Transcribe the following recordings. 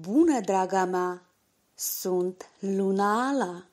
Bună, draga mea! Sunt Luna Ala!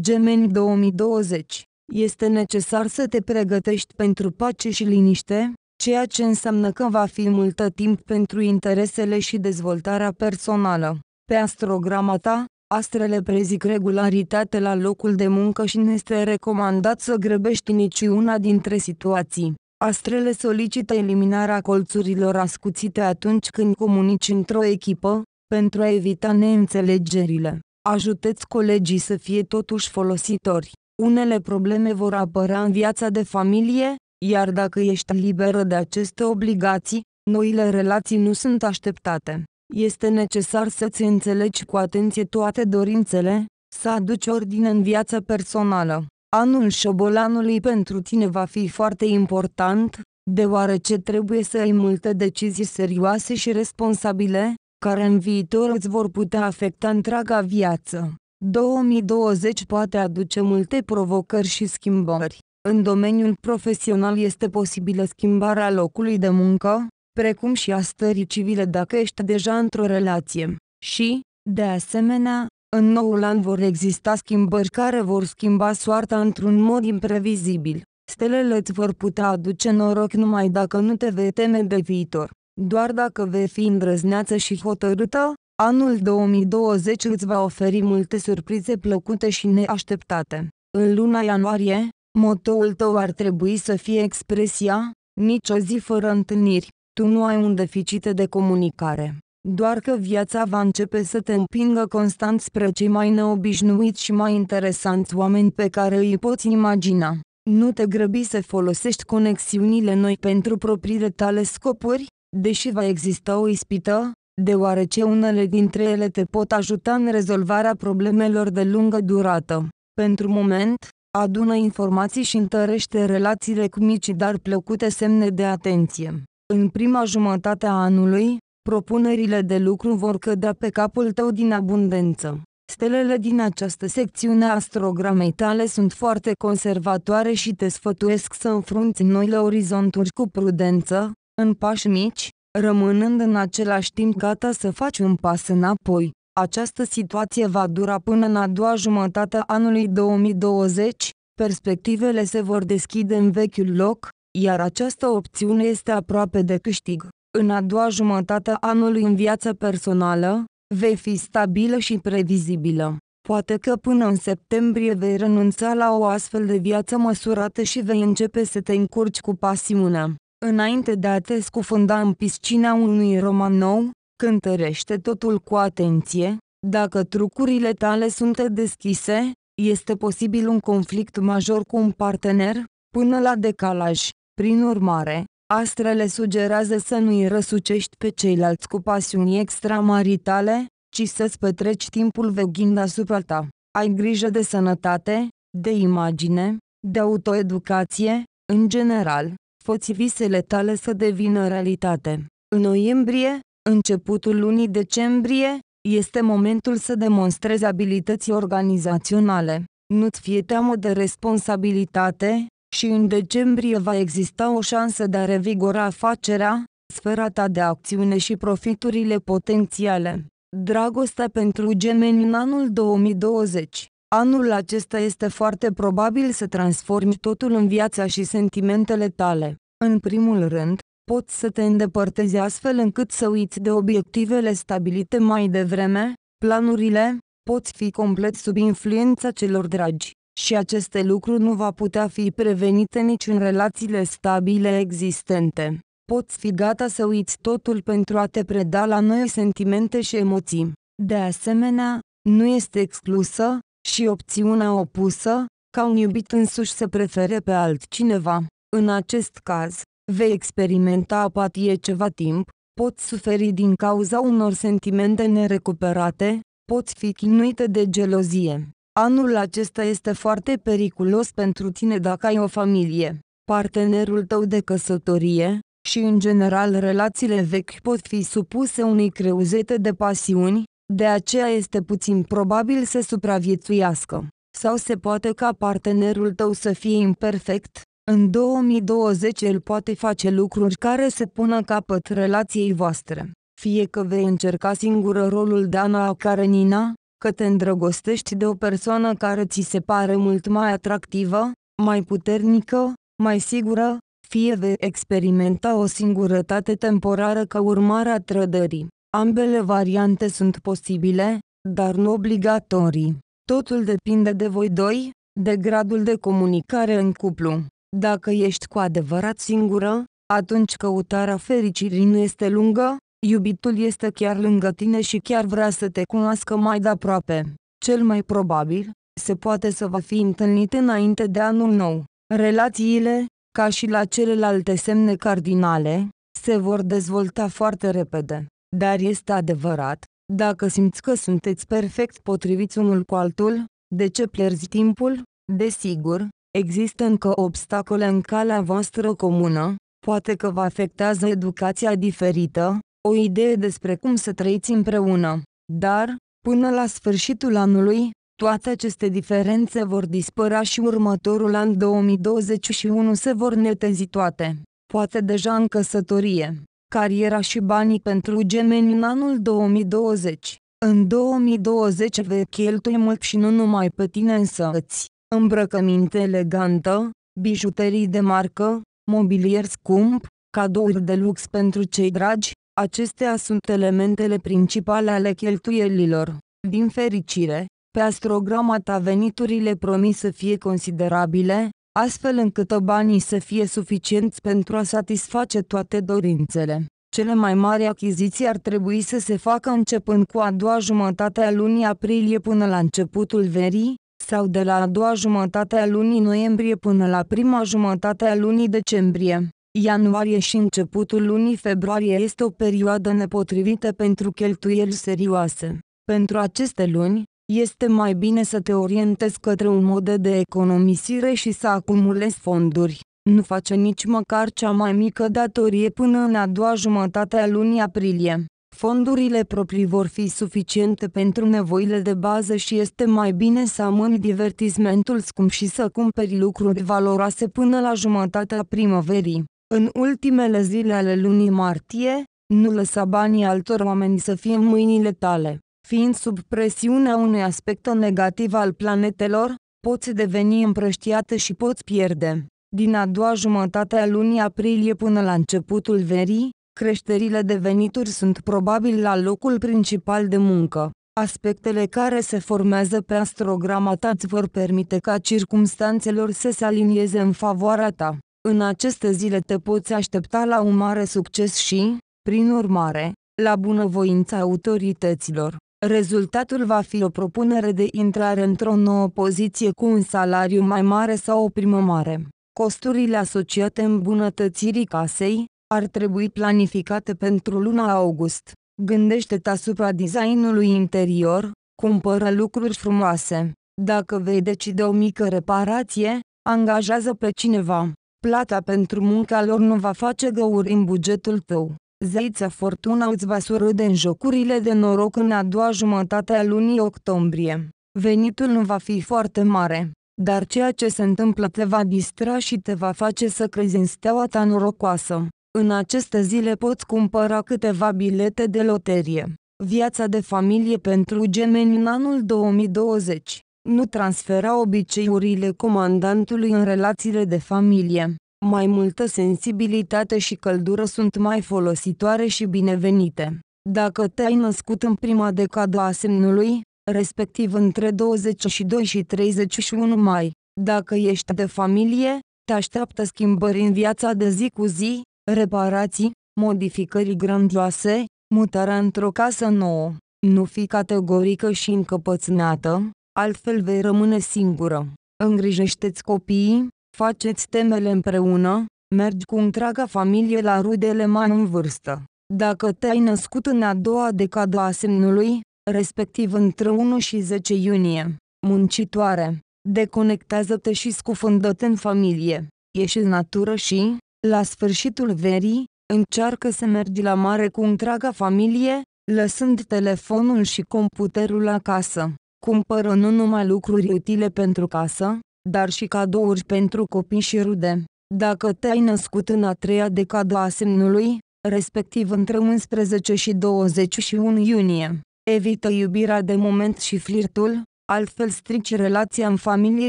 Gemeni 2020 Este necesar să te pregătești pentru pace și liniște, ceea ce înseamnă că va fi multă timp pentru interesele și dezvoltarea personală. Pe astrograma ta, astrele prezic regularitate la locul de muncă și nu este recomandat să grăbești niciuna dintre situații. Astrele solicită eliminarea colțurilor ascuțite atunci când comunici într-o echipă, pentru a evita neînțelegerile. Ajuteți colegii să fie totuși folositori. Unele probleme vor apărea în viața de familie, iar dacă ești liberă de aceste obligații, noile relații nu sunt așteptate. Este necesar să-ți înțelegi cu atenție toate dorințele, să aduci ordine în viața personală. Anul șobolanului pentru tine va fi foarte important, deoarece trebuie să ai multe decizii serioase și responsabile, care în viitor îți vor putea afecta întreaga viață. 2020 poate aduce multe provocări și schimbări. În domeniul profesional este posibilă schimbarea locului de muncă, precum și a stării civile dacă ești deja într-o relație. Și, de asemenea, în noul an vor exista schimbări care vor schimba soarta într-un mod imprevizibil. Stelele îți vor putea aduce noroc numai dacă nu te vei teme de viitor. Doar dacă vei fi îndrăzneață și hotărâtă, anul 2020 îți va oferi multe surprize plăcute și neașteptate. În luna ianuarie, motoul tău ar trebui să fie expresia, nici o zi fără întâlniri. Tu nu ai un deficit de comunicare doar că viața va începe să te împingă constant spre cei mai neobișnuiți și mai interesanți oameni pe care îi poți imagina. Nu te grăbi să folosești conexiunile noi pentru propriile tale scopuri, deși va exista o ispită, deoarece unele dintre ele te pot ajuta în rezolvarea problemelor de lungă durată. Pentru moment, adună informații și întărește relațiile cu mici dar plăcute semne de atenție. În prima jumătate a anului, propunerile de lucru vor cădea pe capul tău din abundență. Stelele din această secțiune a astrogramei tale sunt foarte conservatoare și te sfătuiesc să înfrunți noile orizonturi cu prudență, în pași mici, rămânând în același timp gata să faci un pas înapoi. Această situație va dura până în a doua jumătate a anului 2020, perspectivele se vor deschide în vechiul loc, iar această opțiune este aproape de câștig. În a doua jumătate a anului în viața personală, vei fi stabilă și previzibilă. Poate că până în septembrie vei renunța la o astfel de viață măsurată și vei începe să te încurci cu pasiunea. Înainte de a te scufunda în piscina unui roman nou, cântărește totul cu atenție, dacă trucurile tale sunt deschise, este posibil un conflict major cu un partener, până la decalaj. Prin urmare, Astrele sugerează să nu-i răsucești pe ceilalți cu pasiuni extramaritale, ci să-ți petreci timpul veghind asupra ta. Ai grijă de sănătate, de imagine, de autoeducație, în general, foți visele tale să devină realitate. În noiembrie, începutul lunii decembrie, este momentul să demonstrezi abilități organizaționale. Nu-ți fie teamă de responsabilitate, și în decembrie va exista o șansă de a revigora afacerea, sfera ta de acțiune și profiturile potențiale. Dragostea pentru gemeni în anul 2020 Anul acesta este foarte probabil să transformi totul în viața și sentimentele tale. În primul rând, poți să te îndepărtezi astfel încât să uiți de obiectivele stabilite mai devreme, planurile, poți fi complet sub influența celor dragi și aceste lucruri nu va putea fi prevenite nici în relațiile stabile existente. Poți fi gata să uiți totul pentru a te preda la noi sentimente și emoții. De asemenea, nu este exclusă și opțiunea opusă, ca un iubit însuși să prefere pe altcineva. În acest caz, vei experimenta apatie ceva timp, poți suferi din cauza unor sentimente nerecuperate, poți fi chinuită de gelozie. Anul acesta este foarte periculos pentru tine dacă ai o familie, partenerul tău de căsătorie, și în general relațiile vechi pot fi supuse unei creuzete de pasiuni, de aceea este puțin probabil să supraviețuiască. Sau se poate ca partenerul tău să fie imperfect, în 2020 el poate face lucruri care să pună capăt relației voastre. Fie că vei încerca singură rolul de Ana Karenina, că te îndrăgostești de o persoană care ți se pare mult mai atractivă, mai puternică, mai sigură, fie vei experimenta o singurătate temporară ca urmare a trădării. Ambele variante sunt posibile, dar nu obligatorii. Totul depinde de voi doi, de gradul de comunicare în cuplu. Dacă ești cu adevărat singură, atunci căutarea fericirii nu este lungă, Iubitul este chiar lângă tine și chiar vrea să te cunoască mai de aproape. Cel mai probabil, se poate să va fi întâlnit înainte de anul nou. Relațiile, ca și la celelalte semne cardinale, se vor dezvolta foarte repede. Dar este adevărat, dacă simți că sunteți perfect potriviți unul cu altul, de ce pierzi timpul? Desigur, există încă obstacole în calea voastră comună, poate că vă afectează educația diferită, o idee despre cum să trăiți împreună. Dar, până la sfârșitul anului, toate aceste diferențe vor dispărea și următorul an 2021 se vor netezi toate. Poate deja în căsătorie, cariera și banii pentru gemeni în anul 2020. În 2020 vei cheltui mult și nu numai pe tine îți Îmbrăcăminte elegantă, bijuterii de marcă, mobilier scump, cadouri de lux pentru cei dragi, Acestea sunt elementele principale ale cheltuielilor. Din fericire, pe astrogramata veniturile promis să fie considerabile, astfel încât banii să fie suficienți pentru a satisface toate dorințele. Cele mai mari achiziții ar trebui să se facă începând cu a doua jumătate a lunii aprilie până la începutul verii, sau de la a doua jumătate a lunii noiembrie până la prima jumătate a lunii decembrie. Ianuarie și începutul lunii februarie este o perioadă nepotrivită pentru cheltuieli serioase. Pentru aceste luni, este mai bine să te orientezi către un mod de economisire și să acumulezi fonduri. Nu face nici măcar cea mai mică datorie până în a doua jumătate a lunii aprilie. Fondurile proprii vor fi suficiente pentru nevoile de bază și este mai bine să amâni divertismentul scump și să cumperi lucruri valoroase până la jumătatea primăverii. În ultimele zile ale lunii martie, nu lăsa banii altor oameni să fie în mâinile tale. Fiind sub presiunea unui aspect negativ al planetelor, poți deveni împrăștiată și poți pierde. Din a doua jumătate a lunii aprilie până la începutul verii, creșterile de venituri sunt probabil la locul principal de muncă. Aspectele care se formează pe astrograma ta îți vor permite ca circumstanțelor să se alinieze în favoarea ta. În aceste zile te poți aștepta la un mare succes și, prin urmare, la bunăvoința autorităților. Rezultatul va fi o propunere de intrare într-o nouă poziție cu un salariu mai mare sau o primă mare. Costurile asociate îmbunătățirii casei ar trebui planificate pentru luna august. Gândește-te asupra designului interior, cumpără lucruri frumoase. Dacă vei decide o mică reparație, angajează pe cineva. Plata pentru munca lor nu va face găuri în bugetul tău. Zeița Fortuna îți va surâde în jocurile de noroc în a doua jumătate a lunii octombrie. Venitul nu va fi foarte mare, dar ceea ce se întâmplă te va distra și te va face să crezi în steaua ta norocoasă. În aceste zile poți cumpăra câteva bilete de loterie. Viața de familie pentru gemeni în anul 2020 nu transfera obiceiurile comandantului în relațiile de familie. Mai multă sensibilitate și căldură sunt mai folositoare și binevenite. Dacă te-ai născut în prima decadă a semnului, respectiv între 22 și 31 mai, dacă ești de familie, te așteaptă schimbări în viața de zi cu zi, reparații, modificări grandioase, mutarea într-o casă nouă. Nu fi categorică și încăpățânată, altfel vei rămâne singură. Îngrijește-ți copiii, faceți temele împreună, mergi cu întreaga familie la rudele mai în vârstă. Dacă te-ai născut în a doua decadă a semnului, respectiv între 1 și 10 iunie, muncitoare, deconectează-te și scufundă-te în familie, ieși în natură și, la sfârșitul verii, încearcă să mergi la mare cu întreaga familie, lăsând telefonul și computerul acasă. Cumpără nu numai lucruri utile pentru casă, dar și cadouri pentru copii și rude. Dacă te-ai născut în a treia decadă a semnului, respectiv între 11 și 21 iunie, evită iubirea de moment și flirtul, altfel strici relația în familie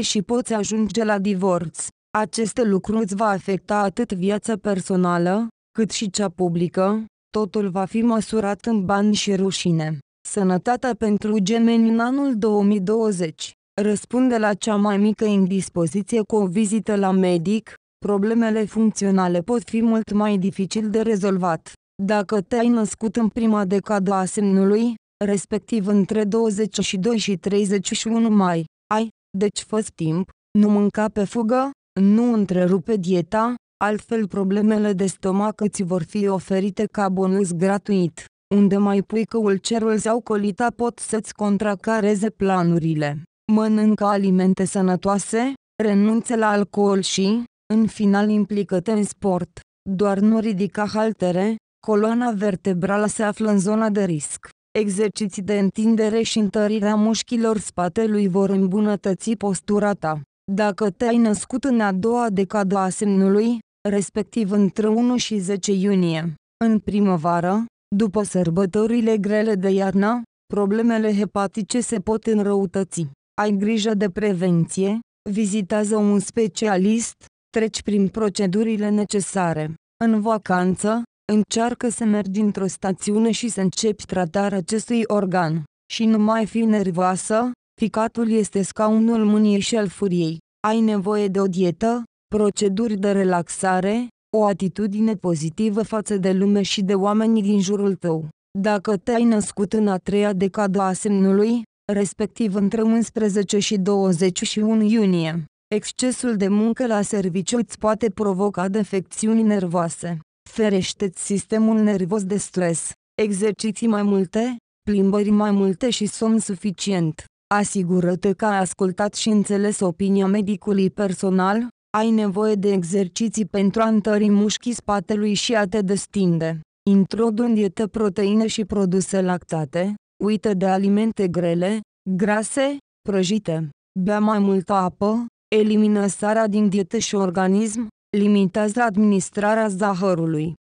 și poți ajunge la divorț. Acest lucru îți va afecta atât viața personală, cât și cea publică, totul va fi măsurat în bani și rușine. Sănătatea pentru gemeni în anul 2020 răspunde la cea mai mică indispoziție cu o vizită la medic, problemele funcționale pot fi mult mai dificil de rezolvat. Dacă te-ai născut în prima decadă a semnului, respectiv între 22 și 31 mai, ai, deci fă timp, nu mânca pe fugă, nu întrerupe dieta, altfel problemele de stomac îți vor fi oferite ca bonus gratuit unde mai pui că ulcerul sau colita pot să-ți contracareze planurile. Mănâncă alimente sănătoase, renunță la alcool și, în final implică-te în sport. Doar nu ridica haltere, coloana vertebrală se află în zona de risc. Exerciții de întindere și întărirea mușchilor spatelui vor îmbunătăți postura ta. Dacă te-ai născut în a doua decadă a semnului, respectiv între 1 și 10 iunie, în primăvară, după sărbătorile grele de iarnă, problemele hepatice se pot înrăutăți. Ai grijă de prevenție, vizitează un specialist, treci prin procedurile necesare. În vacanță, încearcă să mergi într-o stațiune și să începi tratarea acestui organ. Și nu mai fi nervoasă, ficatul este scaunul mâniei și al furiei. Ai nevoie de o dietă, proceduri de relaxare, o atitudine pozitivă față de lume și de oamenii din jurul tău. Dacă te-ai născut în a treia decadă a semnului, respectiv între 11 și 21 iunie, excesul de muncă la serviciu îți poate provoca defecțiuni nervoase. Ferește-ți sistemul nervos de stres, exerciții mai multe, plimbări mai multe și somn suficient. Asigură-te că ai ascultat și înțeles opinia medicului personal, ai nevoie de exerciții pentru a întări mușchii spatelui și a te destinde. Introdu în dietă proteine și produse lactate, uită de alimente grele, grase, prăjite. Bea mai multă apă, elimină sarea din dietă și organism, limitează administrarea zahărului.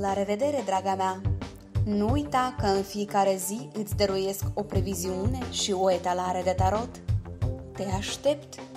La revedere, draga mea! Nu uita că în fiecare zi îți dăruiesc o previziune și o etalare de tarot. Te aștept!